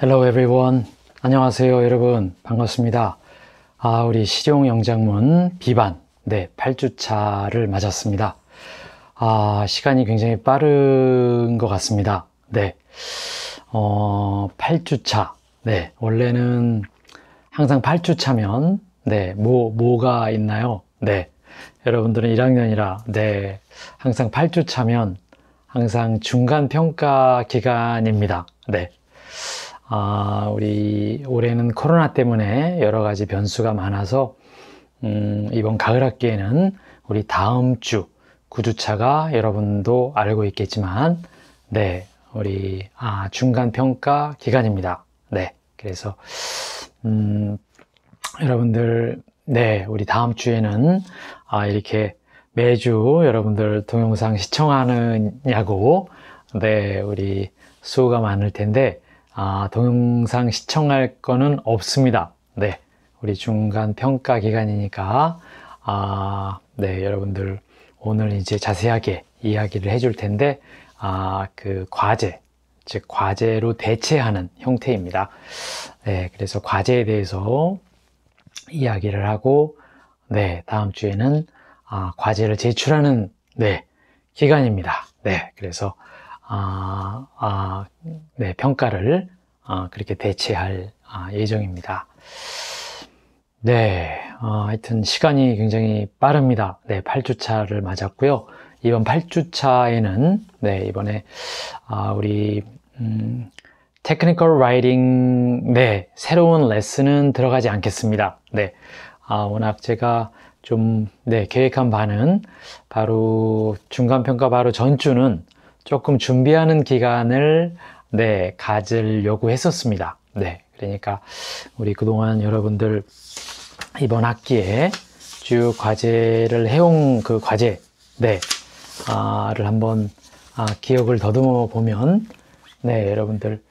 Hello everyone. 안녕하세요 여러분. 반갑습니다. 아, 우리 실용 영장문 비반. 네, 8주차를 맞았습니다. 아, 시간이 굉장히 빠른 것 같습니다. 네. 어, 8주차. 네. 원래는 항상 8주차면, 네. 뭐, 뭐가 있나요? 네. 여러분들은 1학년이라, 네. 항상 8주차면 항상 중간 평가 기간입니다. 네. 아, 우리 올해는 코로나 때문에 여러 가지 변수가 많아서 음, 이번 가을 학기에는 우리 다음 주 9주차가 여러분도 알고 있겠지만 네, 우리 아, 중간 평가 기간입니다. 네. 그래서 음, 여러분들 네, 우리 다음 주에는 아, 이렇게 매주 여러분들 동영상 시청하느냐고 네, 우리 수가 많을 텐데 아, 동영상 시청할 거는 없습니다. 네. 우리 중간 평가 기간이니까, 아, 네. 여러분들 오늘 이제 자세하게 이야기를 해줄 텐데, 아, 그 과제, 즉, 과제로 대체하는 형태입니다. 네. 그래서 과제에 대해서 이야기를 하고, 네. 다음 주에는 아, 과제를 제출하는, 네. 기간입니다. 네. 그래서 아, 아, 네, 평가를 아, 그렇게 대체할 아, 예정입니다. 네, 아, 하여튼 시간이 굉장히 빠릅니다. 네, 8주차를 맞았고요. 이번 8주차에는 네, 이번에 아, 우리 음, 테크니컬 라이딩 네, 새로운 레슨은 들어가지 않겠습니다. 네. 아, 워낙 제가 좀 네, 계획한 바는 바로 중간 평가 바로 전주는 조금 준비하는 기간을 네, 가지려고 했었습니다. 네. 그러니까 우리 그동안 여러분들 이번 학기에 주요 과제를 해온 그 과제, 네, 아,를 한번 아, 기억을 더듬어 보면, 네, 여러분들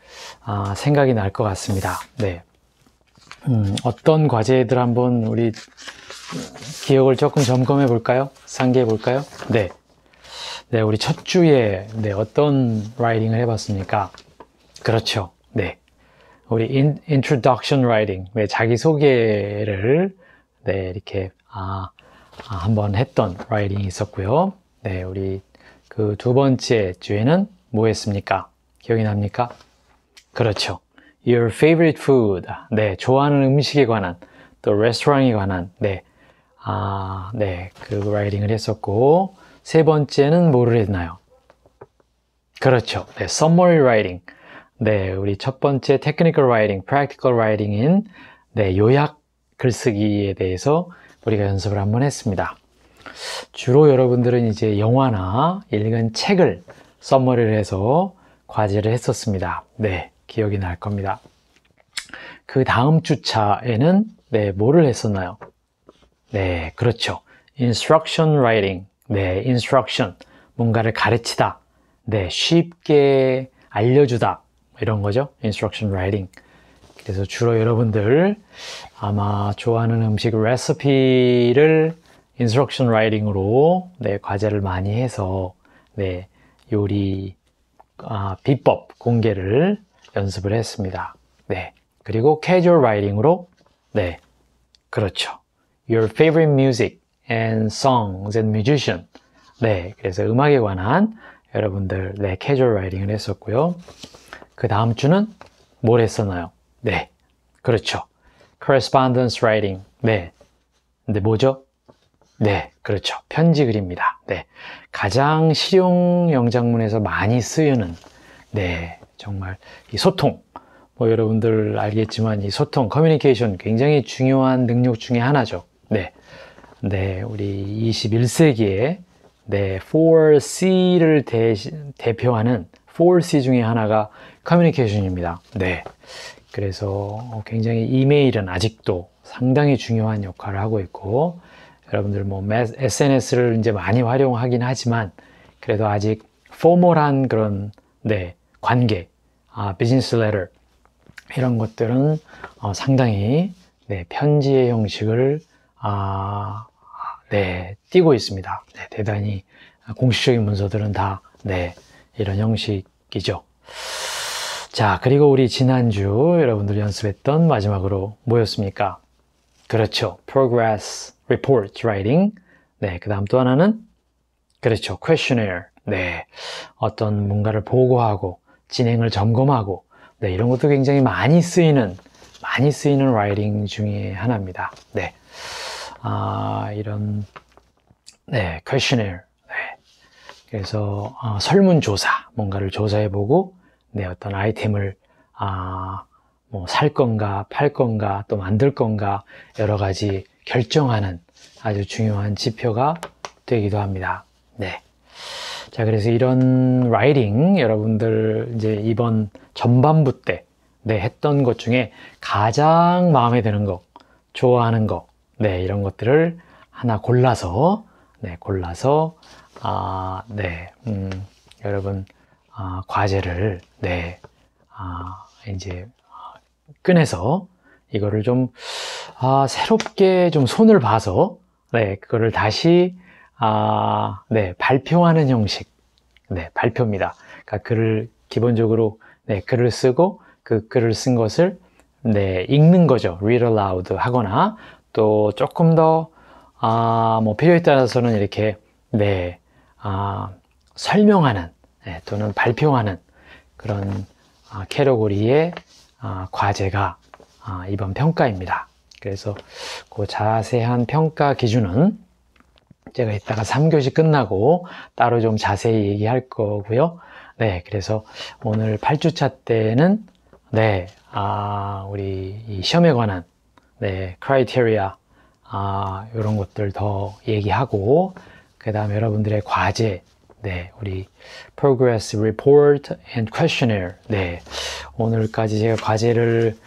아, 생각이 날 것 같습니다. 네. 음, 어떤 과제들 한번 우리 기억을 조금 점검해 볼까요? 상기해 볼까요? 네. 네, 우리 첫 주에 네, 어떤 라이딩을 해봤습니까? 그렇죠. 네. 우리 in, introduction writing, 네, 자기소개를 네, 이렇게 아, 아, 한번 했던 라이딩이 있었고요. 네, 우리 그 두 번째 주에는 뭐 했습니까? 기억이 납니까? 그렇죠. Your favorite food. 네, 좋아하는 음식에 관한 또 레스토랑에 관한 네, 아, 네, 그 라이딩을 했었고 세 번째는 뭐를 했나요? 그렇죠. 네, summary writing. 네, 우리 첫 번째 technical writing, practical writing인 네, 요약 글쓰기에 대해서 우리가 연습을 한번 했습니다. 주로 여러분들은 이제 영화나 읽은 책을 썸머리를 해서 과제를 했었습니다. 네, 기억이 날 겁니다. 그 다음 주차에는 네, 뭐를 했었나요? 네, 그렇죠. instruction writing 네, instruction, 뭔가를 가르치다. 네, 쉽게 알려주다. 뭐 이런 거죠. instruction writing. 그래서 주로 여러분들 아마 좋아하는 음식 레시피를 인스트럭션 라이팅으로 네, 과제를 많이 해서 네, 요리 아, 비법 공개를 연습을 했습니다. 네. 그리고 캐주얼 라이팅으로 네. 그렇죠. Your favorite music and songs and musician. 네, 그래서 음악에 관한 여러분들 네 캐주얼 라이딩을 했었고요. 그 다음 주는 뭘 했었나요? 네, 그렇죠. correspondence writing. 네, 근데 뭐죠? 네, 그렇죠. 편지 글입니다. 네, 가장 실용 영장문에서 많이 쓰이는 네, 정말 이 소통. 뭐 여러분들 알겠지만 이 소통, 커뮤니케이션 굉장히 중요한 능력 중에 하나죠. 네, 네, 우리 21세기에 네, 4C를 대 대표하는 4C 중에 하나가 커뮤니케이션입니다. 네. 그래서 굉장히 이메일은 아직도 상당히 중요한 역할을 하고 있고 여러분들 뭐 SNS를 이제 많이 활용하긴 하지만 그래도 아직 포멀한 그런 네, 관계, 아, 비즈니스 레터 이런 것들은 어, 상당히 네, 편지의 형식을 아, 네, 띄고 있습니다. 네, 대단히 공식적인 문서들은 다 네, 이런 형식이죠. 자, 그리고 우리 지난주 여러분들이 연습했던 마지막으로 뭐였습니까? 그렇죠. progress report writing. 네, 그 다음 또 하나는 그렇죠. questionnaire. 네, 어떤 뭔가를 보고하고 진행을 점검하고 네, 이런 것도 굉장히 많이 쓰이는 많이 쓰이는 writing 중에 하나입니다. 네. 아, 이런 네, 퀘셔넬 네. 그래서 어, 설문조사 뭔가를 조사해보고 네, 어떤 아이템을 아, 뭐살 건가 팔 건가 또 만들 건가 여러 가지 결정하는 아주 중요한 지표가 되기도 합니다. 네. 자, 그래서 이런 라이딩 여러분들 이제 이번 전반부 때 네, 했던 것 중에 가장 마음에 드는 것, 좋아하는 것, 네, 이런 것들을 하나 골라서, 네, 골라서, 아, 네, 음, 여러분, 아, 과제를, 네, 아, 이제, 아, 꺼내서 이거를 좀, 아, 새롭게 좀 손을 봐서, 네, 그거를 다시, 아, 네, 발표하는 형식. 네, 발표입니다. 그러니까 글을, 기본적으로, 네, 글을 쓰고, 그 글을 쓴 것을, 네, 읽는 거죠. read aloud 하거나, 또 조금 더, 아, 뭐 필요에 따라서는 이렇게, 네, 아, 설명하는 네, 또는 발표하는 그런 아, 캐러고리의 아, 과제가 아, 이번 평가입니다. 그래서 그 자세한 평가 기준은 제가 이따가 3교시 끝나고 따로 좀 자세히 얘기할 거고요. 네, 그래서 오늘 8주차 때는 네, 아, 우리 시험에 관한 네, 크라이테리아 아, 이런 것들 더 얘기하고 그 다음에 여러분들의 과제 네, 우리 progress report and questionnaire 네, 오늘까지 제가 과제를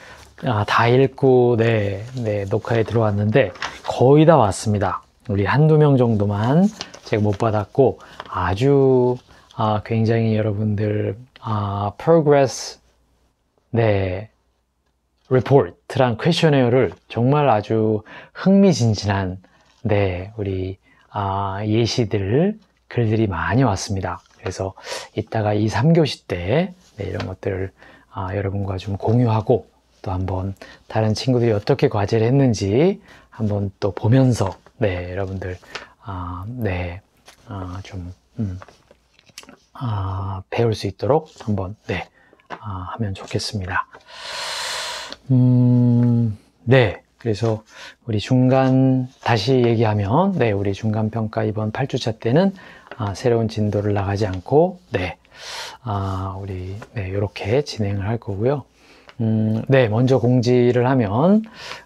아, 다 읽고 네, 네, 녹화에 들어왔는데 거의 다 왔습니다. 우리 한두 명 정도만 제가 못 받았고 아주 아, 굉장히 여러분들 아, progress 네, report란 q u 리포트랑 퀘셔네어를 정말 아주 흥미진진한 네 우리 아, 예시들 글들이 많이 왔습니다. 그래서 이따가 이 3교시 때 네, 이런 것들을 아, 여러분과 좀 공유하고 또 한번 다른 친구들이 어떻게 과제를 했는지 한번 또 보면서 네 여러분들 아, 네좀 아, 음, 아, 배울 수 있도록 한번 네 아, 하면 좋겠습니다. 음, 네. 그래서 우리 중간 다시 얘기하면 네 우리 중간 평가 이번 8주차 때는 아, 새로운 진도를 나가지 않고 네 아, 우리 네 이렇게 진행을 할 거고요. 음, 네 먼저 공지를 하면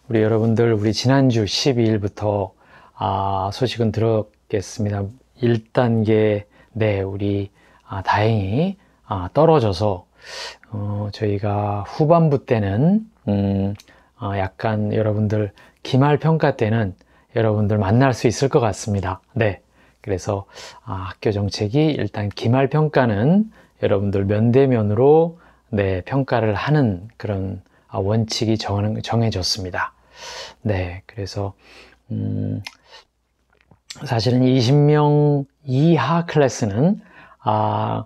우리 여러분들 우리 지난주 12일부터 아, 소식은 들었겠습니다. 1단계 네 우리 아, 다행히 아, 떨어져서 어, 저희가 후반부 때는 음, 어, 약간 여러분들 기말 평가 때는 여러분들 만날 수 있을 것 같습니다. 네. 그래서 아, 학교 정책이 일단 기말 평가는 여러분들 면대면으로 네, 평가를 하는 그런 아, 원칙이 정, 정해졌습니다. 네, 그래서 음, 사실은 20명 이하 클래스는 아,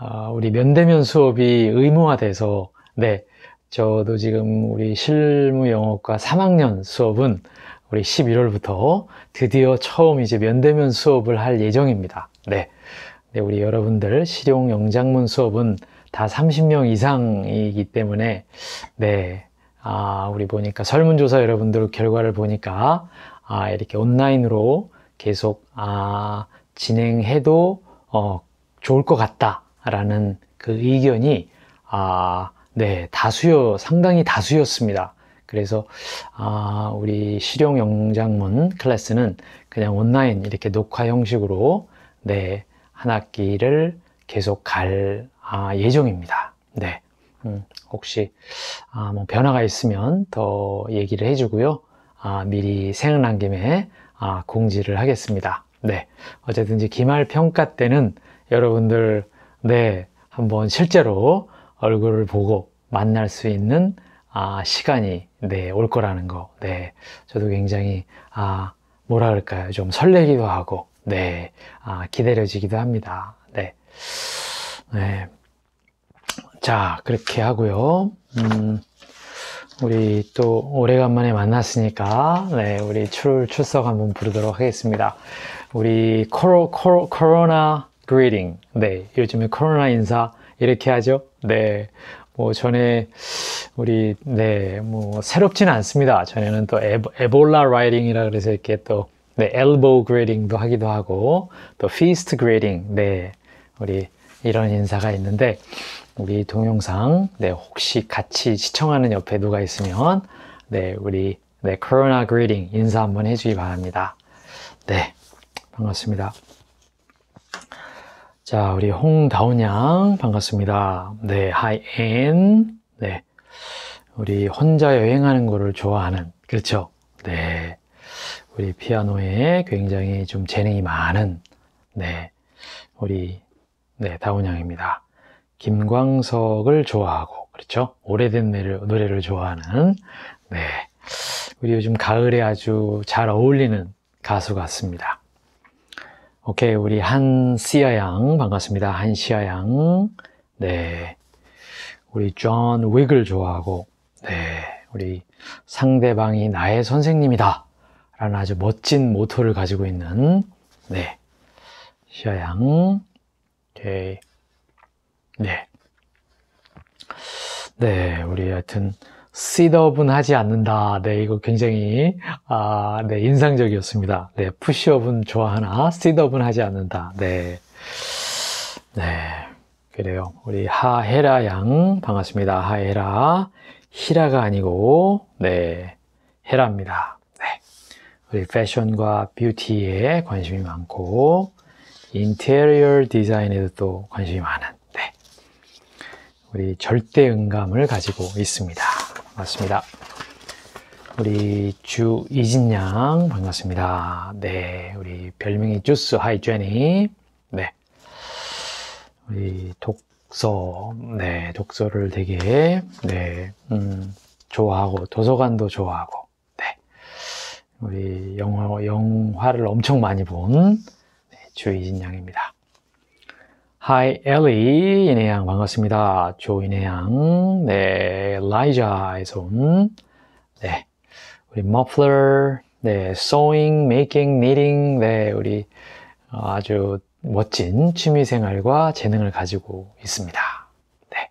아, 우리 면대면 수업이 의무화돼서 네 저도 지금 우리 실무 영어과 3학년 수업은 우리 11월부터 드디어 처음 이제 면대면 수업을 할 예정입니다. 네. 네 우리 여러분들 실용 영장문 수업은 다 30명 이상이기 때문에 네. 아, 우리 보니까 설문조사 여러분들 결과를 보니까 아, 이렇게 온라인으로 계속 아, 진행해도 어, 좋을 것 같다. 라는 그 의견이 아, 네, 다수요, 상당히 다수였습니다. 그래서 아, 우리 실용 영장문 클래스는 그냥 온라인 이렇게 녹화 형식으로 네, 한 학기를 계속 갈 아, 예정입니다. 네. 음, 혹시 아, 뭐 변화가 있으면 더 얘기를 해주고요. 아, 미리 생각난 김에 아, 공지를 하겠습니다. 네. 어쨌든 지 기말 평가 때는 여러분들 네, 한번 실제로 얼굴을 보고 만날 수 있는 아, 시간이 네, 올 거라는 거. 네. 저도 굉장히 아, 뭐라 그럴까요? 좀 설레기도 하고 네. 아, 기다려지기도 합니다. 네. 네. 자, 그렇게 하고요. 음, 우리 또 오래간만에 만났으니까 네, 우리 출 출석 한번 부르도록 하겠습니다. 우리 코로, 코로 코로나 greeting. 네, 요즘에 코로나 인사 이렇게 하죠. 네, 뭐 전에 우리 네, 뭐 새롭지는 않습니다. 전에는 또 에볼라 라이딩이라 그래서 이렇게 또 네, 엘보 그레이 g 도 하기도 하고 또 feast g r a 네, 우리 이런 인사가 있는데 우리 동영상 네 혹시 같이 시청하는 옆에 누가 있으면 네 우리 네 코로나 그레이딩 인사 한번 해주기 바랍니다. 네 반갑습니다. 자, 우리 홍다운 양 반갑습니다. 네, 하이 앤. 네. 우리 혼자 여행하는 거를 좋아하는 그렇죠. 네. 우리 피아노에 굉장히 좀 재능이 많은 네. 우리 네, 다운 양입니다. 김광석을 좋아하고 그렇죠. 오래된 노래를, 좋아하는 네. 우리 요즘 가을에 아주 잘 어울리는 가수 같습니다. 오케이, 우리 한시아 양 반갑습니다. 한시아 양. 네. 우리 존 윅을 좋아하고 네. 우리 상대방이 나의 선생님이다. 라는 아주 멋진 모토를 가지고 있는 네. 시아 양. 오케이. 네. 네, 우리 하여튼 s 시드업은 하지 않는다. 네, 이거 굉장히 아, 네, 인상적이었습니다. 네, h 시업은 좋아하나 s 시드업은 하지 않는다. 네. 네. 그래요. 우리 하헤라 양 반갑습니다. 하헤라. 히라가 아니고 네. 헤라입니다. 네. 우리 패션과 뷰티에 관심이 많고 인테리어 디자인에도 또 관심이 많은 네. 우리 절대 음감을 가지고 있습니다. 맞습니다 우리 주이진 양 반갑습니다. 네, 우리 별명이 주스 하이 제니. 네, 우리 독서, 네, 독서를 되게 네, 음, 좋아하고 도서관도 좋아하고, 네, 우리 영화 영화를 엄청 많이 본 네, 주이진 양입니다. Hi, Ellie. 인의 양 반갑습니다. 조인의 양. 네, 라이자에서 온. 네, 우리 muffler. 네, sewing, making, knitting. 네, 우리 어, 아주 멋진 취미생활과 재능을 가지고 있습니다. 네,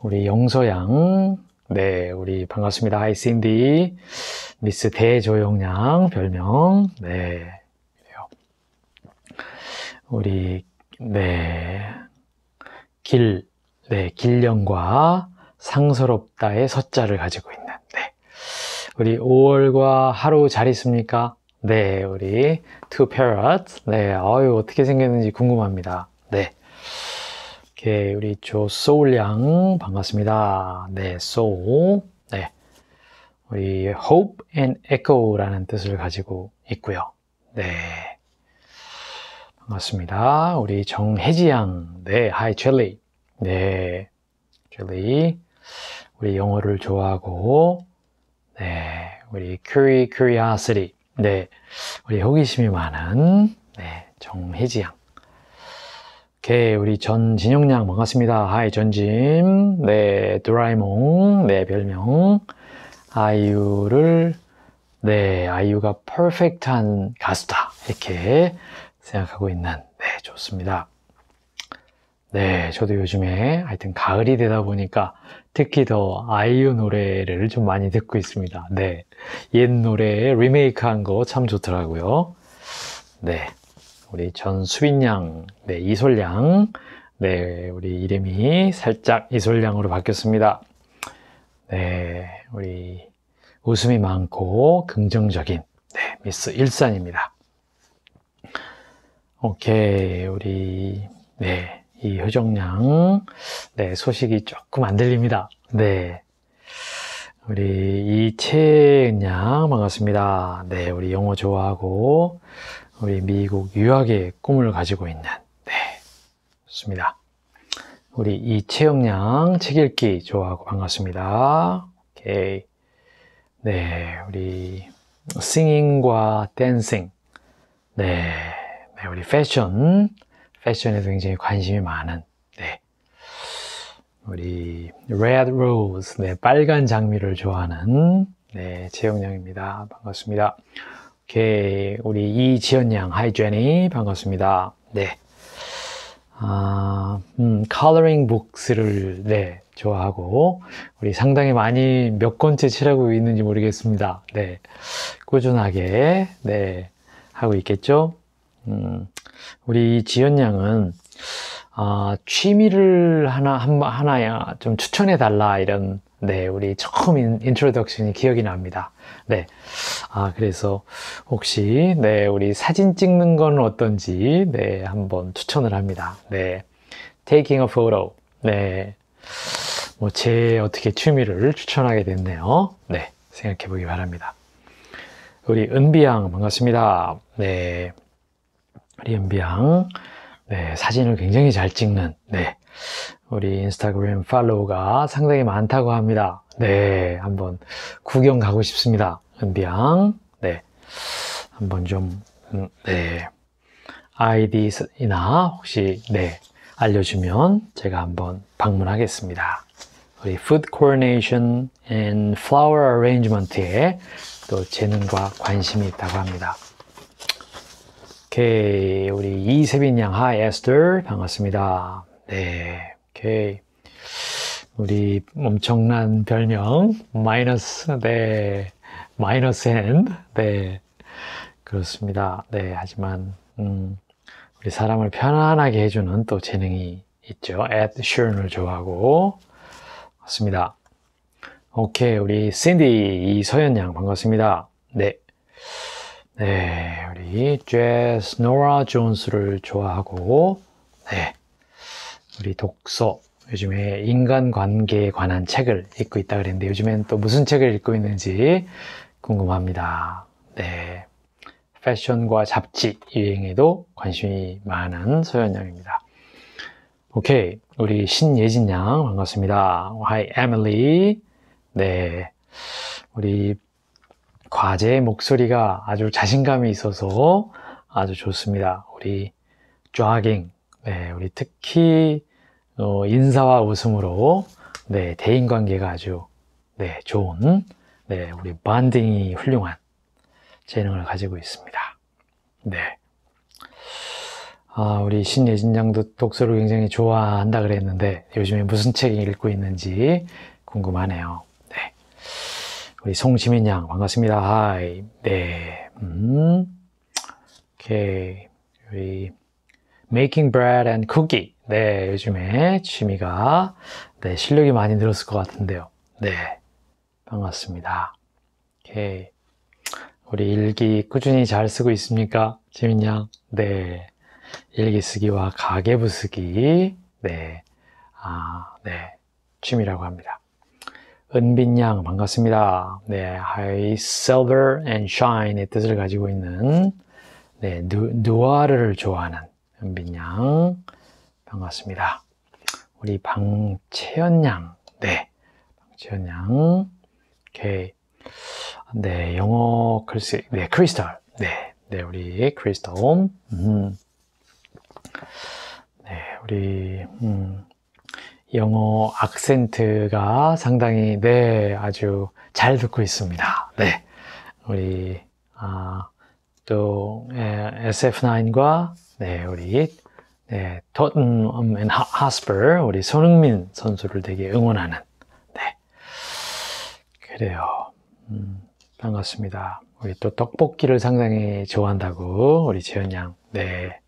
우리 영서 양. 네, 우리 반갑습니다. Hi, Cindy. 미스 대조영 양 별명. 네, 우리 네. 길, 네, 길령과 상서롭다의 서자를 가지고 있는, 네. 우리 5월과 하루 잘 있습니까? 네, 우리 two parrots. 네, 어유 어떻게 생겼는지 궁금합니다. 네. 오케이, 우리 조소울 양, 반갑습니다. 네, 소 o 네. 우리 hope and echo라는 뜻을 가지고 있고요. 네. 반갑습니다. 우리 정혜지 양. 네, hi, Jelly. 네, Jelly. 우리 영어를 좋아하고, 네, 우리 Curie, c u o s i t y 네, 우리 호기심이 많은, 네, 정혜지 양. 오케이, 우리 전진영 양 반갑습니다. hi, 전진. 네, 드라이몽. 네, 별명. 아이유를 네, 아이유가 퍼펙트한 가수다. 이렇게 생각하고 있는 네 좋습니다 네 저도 요즘에 하여튼 가을이 되다 보니까 특히 더 아이유 노래를 좀 많이 듣고 있습니다 네 옛 노래 리메이크한 거 참 좋더라고요 네 우리 전수빈 양, 네, 이솔양, 네, 우리 이름이 살짝 이솔양으로 바뀌었습니다. 네, 우리 웃음이 많고 긍정적인 네, 미스 일산입니다. 오케이 우리 네 이효정양 네 소식이 조금 안 들립니다 네 우리 이채은양 반갑습니다 네 우리 영어 좋아하고 우리 미국 유학의 꿈을 가지고 있는 네 좋습니다 우리 이채영양 책 읽기 좋아하고 반갑습니다 오케이 네 우리 싱잉과 댄싱 네 네, 우리 패션, 패션에도 굉장히 관심이 많은 네. 우리 Red Rose, 네, 빨간 장미를 좋아하는 네, 재영 양입니다. 반갑습니다. 오케이, 우리 이지연 양, Hi Jenny, 반갑습니다. 네. 아, 음, coloring books를 네, 좋아하고 우리 상당히 많이 몇 권째 칠하고 있는지 모르겠습니다. 네. 꾸준하게 네, 하고 있겠죠? 음, 우리 지연 양은 아, 취미를 하나 한, 하나야 좀 추천해 달라 이런 네 우리 처음 인, 트로덕션이 기억이 납니다. 네, 아 그래서 혹시 네 우리 사진 찍는 건 어떤지 네 한번 추천을 합니다. 네, taking a photo. 네, 뭐 제 어떻게 취미를 추천하게 됐네요. 네, 생각해 보기 바랍니다. 우리 은비양 반갑습니다. 네. 리엠비앙 네, 사진을 굉장히 잘 찍는 네, 우리 인스타그램 팔로우가 상당히 많다고 합니다. 네, 한번 구경 가고 싶습니다. 은비앙 네, 한번 좀, 음, 네, 아이디나 혹시, 네, 알려주면 제가 한번 방문하겠습니다. 우리 Food Coordination and Flower Arrangement에 또 재능과 관심이 있다고 합니다. 오케이. 우리 이세빈 양, 하이, 에스터. 반갑습니다. 네. 오케이. 우리 엄청난 별명, 마이너스, 네. 마이너스 앤, 네. 그렇습니다. 네. 하지만, 음, 우리 사람을 편안하게 해주는 또 재능이 있죠. 앳 슈런을 좋아하고. 맞습니다. 오케이. 우리 신디, 이서연 양, 반갑습니다. 네. 네, 우리 제스 노라 존스를 좋아하고, 네, 우리 독서, 요즘에 인간관계에 관한 책을 읽고 있다 그랬는데 요즘엔 또 무슨 책을 읽고 있는지 궁금합니다. 네, 패션과 잡지 유행에도 관심이 많은 소연 양입니다. 오케이, 우리 신예진 양 반갑습니다. Hi, Emily. 네, 우리 과제의 목소리가 아주 자신감이 있어서 아주 좋습니다. 우리 조깅, 네, 우리 특히 어, 인사와 웃음으로 네, 대인관계가 아주 네, 좋은 네, 우리 반딩이 훌륭한 재능을 가지고 있습니다. 네. 아, 우리 신예진 양도 독서를 굉장히 좋아한다 그랬는데 요즘에 무슨 책 읽고 있는지 궁금하네요. 우리 송시민 양 반갑습니다. 하이. 네. 음. 오케이. 우리 making bread and cookie. 네, 요즘에 취미가 네, 실력이 많이 늘었을 것 같은데요. 네. 반갑습니다. 오케이. 우리 일기 꾸준히 잘 쓰고 있습니까? 지민 양. 네. 일기 쓰기와 가계부 쓰기. 네. 아, 네. 취미라고 합니다. 은빈 양 반갑습니다. 네, I silver and shine의 뜻을 가지고 있는 네, 누, 누아르를 좋아하는 은빈 양 반갑습니다. 우리 방채연 양, 네, 방채연 양, 오케이. 네, 영어 글씨, 네, 크리스탈, 네, 네, 우리 크리스탈, 음, 네, 우리 음. 영어 악센트가 상당히 네 아주 잘 듣고 있습니다. 네, 우리 아, 또 예, 에, SF9과 네 우리 네 토트넘 앤 하스퍼 우리 손흥민 선수를 되게 응원하는 네 그래요. 음, 반갑습니다. 우리 또 떡볶이를 상당히 좋아한다고 우리 재현 양. 네.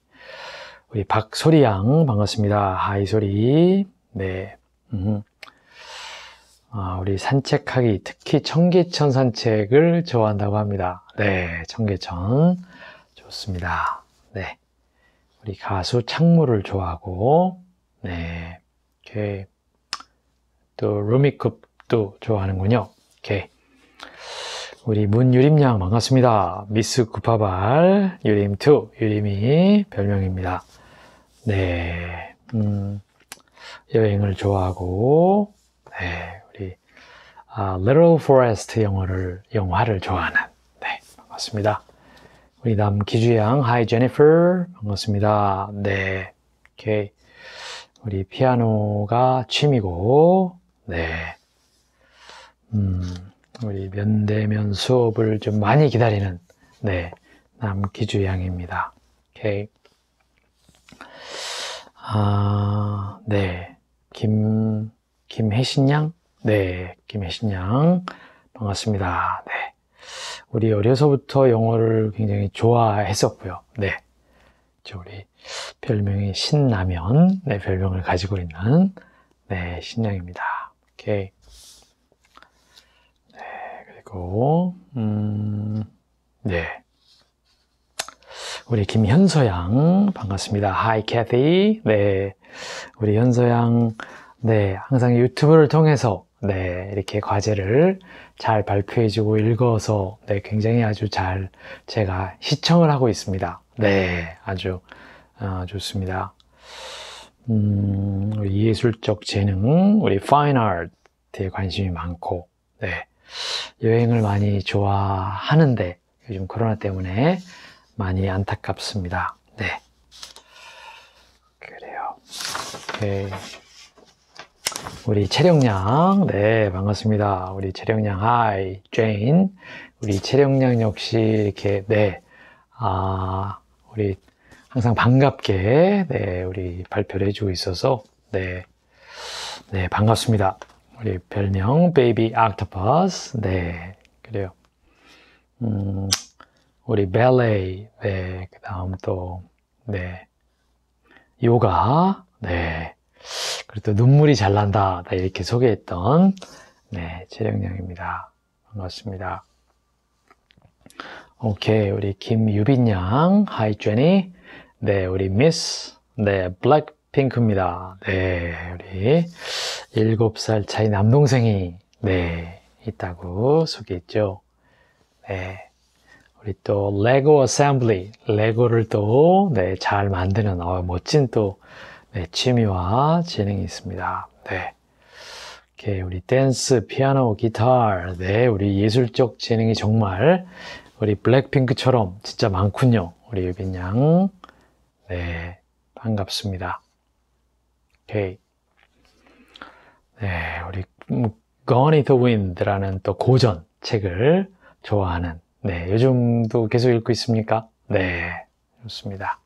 우리 박소리 양 반갑습니다. 하이 소리. 네. 음. 아, 우리 산책하기, 특히 청계천 산책을 좋아한다고 합니다. 네, 청계천. 좋습니다. 네. 우리 가수 창모를 좋아하고, 네. 이렇게 또루미급도 좋아하는군요. 오케이. 우리 문유림 양 반갑습니다. 미스 구파발 유림2 유림이 별명입니다. 네. 음. 여행을 좋아하고 네, 우리 아, Little Forest 영화를 영화를 좋아하는 네, 반갑습니다. 우리 남기주양 Hi Jennifer 반갑습니다. 네, 오케이 우리 피아노가 취미고 네, 음, 우리 면대면 수업을 좀 많이 기다리는 네 남기주양입니다. 오케이. 아, 네. 김, 김혜신 양? 네, 김혜신 양. 반갑습니다. 네. 우리 어려서부터 영어를 굉장히 좋아했었고요. 네. 저 우리 별명이 신라면. 네, 별명을 가지고 있는 네, 신양입니다. 오케이. 네, 그리고 음. 네. 우리 김현서 양 반갑습니다. Hi Cathy. 네. 우리 현서양 네 항상 유튜브를 통해서 네 이렇게 과제를 잘 발표해주고 읽어서 네 굉장히 아주 잘 제가 시청을 하고 있습니다. 네 아주 어, 좋습니다. 음, 우리 예술적 재능, 우리 파인 아트에 관심이 많고, 네. 여행을 많이 좋아하는데, 요즘 코로나 때문에 많이 안타깝습니다. 오 네. 우리 체력양 네, 반갑습니다. 우리 체력양 하이, 제인. 우리 체력양 역시 이렇게, 네, 아, 우리 항상 반갑게, 네, 우리 발표를 해주고 있어서, 네, 네, 반갑습니다. 우리 별명, 베이비 악터퍼스, 네, 그래요. 음, 우리 벨레이, 네, 그 다음 또, 네, 요가, 네, 그리고 또 눈물이 잘 난다 이렇게 소개했던 네, 최령양입니다 반갑습니다. 오케이, 우리 김유빈 양, 하이 제니. 네, 우리 미스, 네, 블랙핑크입니다. 네, 우리 7살 차이 남동생이 네, 있다고 소개했죠. 네. 우리 또 레고 어셈블리, 레고를 또 네, 잘 만드는 어, 멋진 또 네, 취미와 재능이 있습니다. 네. 이렇게 우리 댄스, 피아노, 기타, 네, 우리 예술적 재능이 정말 우리 블랙핑크처럼 진짜 많군요. 우리 유빈 양. 네, 반갑습니다. 오케이. 네, 우리 Gone w i t the Wind라는 또 고전 책을 좋아하는 네, 요즘도 계속 읽고 있습니까? 네, 좋습니다.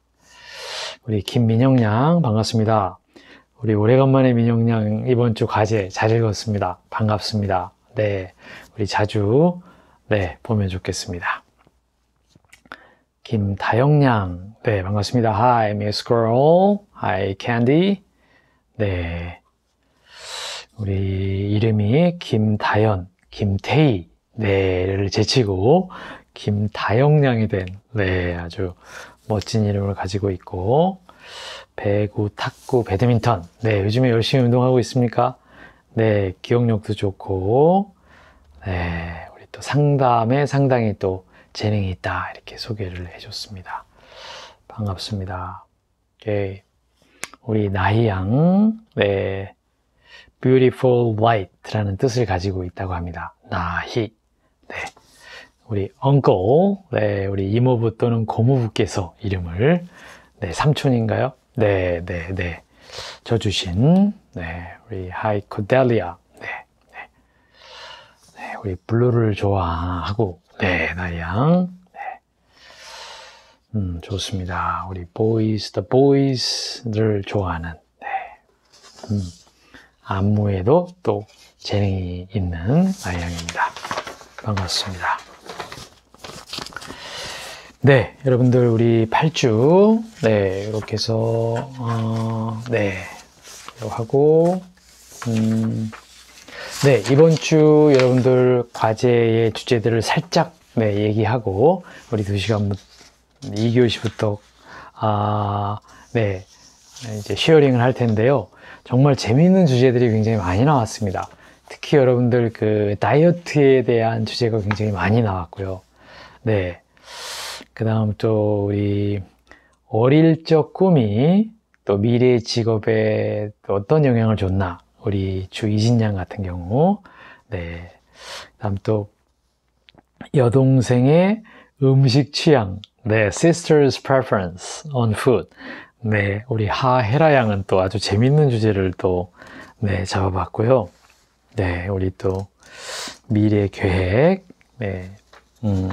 우리 김민영 양 반갑습니다. 우리 오래간만에 민영 양 이번 주 과제 잘 읽었습니다. 반갑습니다. 네, 우리 자주 네 보면 좋겠습니다. 김다영 양, 네 반갑습니다. Hi, Miss Girl. Hi, Candy. 네, 우리 이름이 김다연, 김태희 네를 제치고 김다영 양이 된 네 아주 멋진 이름을 가지고 있고 배구, 탁구, 배드민턴 네 요즘에 열심히 운동하고 있습니까? 네 기억력도 좋고 네 우리 또 상담에 상당히 또 재능이 있다 이렇게 소개를 해줬습니다. 반갑습니다. 오 예, 우리 나희양 네 beautiful white라는 뜻을 가지고 있다고 합니다. 나희 네. 우리 u n 네, 우리 이모부 또는 고모부께서 이름을 네, 삼촌인가요? 네, 네, 네. 저 주신 네, 우리 하이 코델리아. 네, 네. 네, 우리 블루를 좋아하고 네, 나양. 네. 음, 좋습니다. 우리 보이스 더보이스를 좋아하는 네. 음, 안무에도 또 재능이 있는 나양입니다. 반갑습니다. 네, 여러분들 우리 8주 네, 이렇게 해서 어, 네. 하고 음, 네, 이번 주 여러분들 과제의 주제들을 살짝 네, 얘기하고 우리 2시간 2교시부터 아, 네. 이제 쉐어링을 할 텐데요. 정말 재미있는 주제들이 굉장히 많이 나왔습니다. 특히 여러분들 그 다이어트에 대한 주제가 굉장히 많이 나왔고요. 네. 그 다음 또 우리 어릴 적 꿈이 또 미래의 직업에 또 어떤 영향을 줬나 우리 주이진양 같은 경우 네 다음 또 여동생의 음식 취향 네 sister's preference on food 네 우리 하헤라 양은 또 아주 재밌는 주제를 또 네 잡아봤고요 네 우리 또 미래 계획 네 음.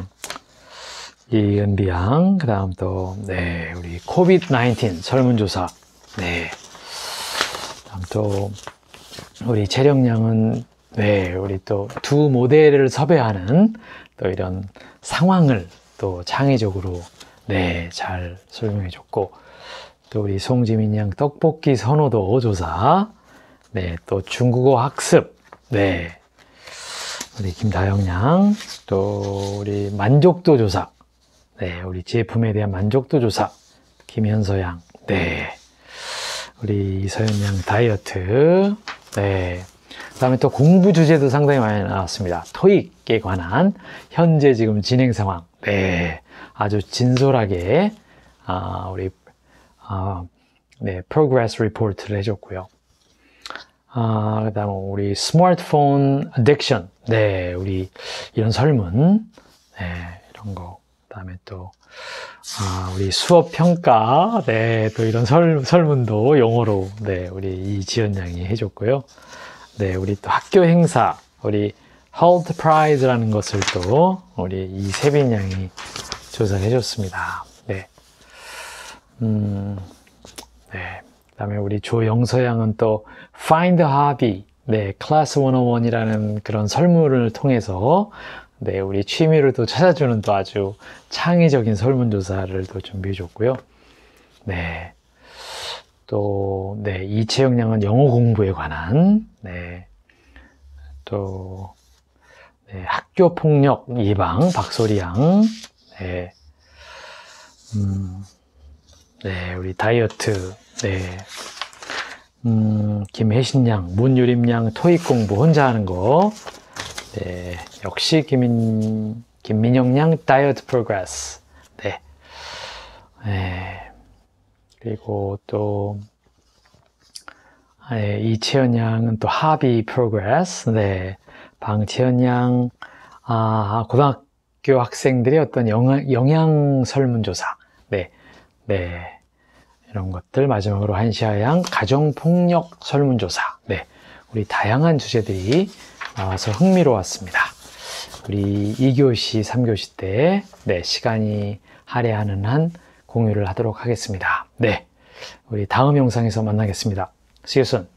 이은비 양, 그 다음 또, 네, 우리 COVID-19 설문조사. 네. 다음 또, 우리 재령 양은, 네, 우리 또 두 모델을 섭외하는 또 이런 상황을 또 창의적으로, 네, 잘 설명해 줬고, 또 우리 송지민 양 떡볶이 선호도 조사. 네, 또 중국어 학습. 네. 우리 김다영 양, 또 우리 만족도 조사. 네, 우리 제품에 대한 만족도 조사 김현서 양. 네. 우리 이서연 양 다이어트. 네. 그다음에 또 공부 주제도 상당히 많이 나왔습니다. 토익에 관한 현재 지금 진행 상황. 네. 아주 진솔하게 아, 우리 아, 네, progress report를 해 줬고요. 아, 그다음 에 우리 스마트폰 addiction. 네, 우리 이런 설문. 네, 이런 거 다음에 또 아, 우리 수업 평가, 네, 또 이런 설, 설문도 영어로 네, 우리 이지연 양이 해줬고요. 네, 우리 또 학교 행사, 우리 헐트 프라이즈라는 것을 또 우리 이세빈 양이 조사해 를 줬습니다. 네. 음, 네. 그 다음에 우리 조영서 양은 또 Find a Hobby, 네, Class 101이라는 그런 설문을 통해서 네, 우리 취미를 또 찾아주는 또 아주 창의적인 설문조사를 또 준비해 줬고요. 네. 또, 네, 이채영 양은 영어 공부에 관한, 네. 또, 네, 학교 폭력 예방, 박소리 양, 네. 음, 네, 우리 다이어트, 네. 음, 김혜신 양, 문유림 양, 토익 공부 혼자 하는 거, 네, 역시 김민, 김민영 양 다이어트 프로그레스. 네. 네. 그리고 또, 네, 이채연 양은 또 합의 프로그레스. 네. 방채연 양, 아, 고등학교 학생들의 어떤 영향, 영양 설문조사. 네. 네. 이런 것들. 마지막으로 한시아 양 가정폭력 설문조사. 네. 우리 다양한 주제들이 나와서 흥미로웠습니다. 우리 2교시, 3교시 때 네, 시간이 할애하는 한 공유를 하도록 하겠습니다. 네, 우리 다음 영상에서 만나겠습니다. See you soon.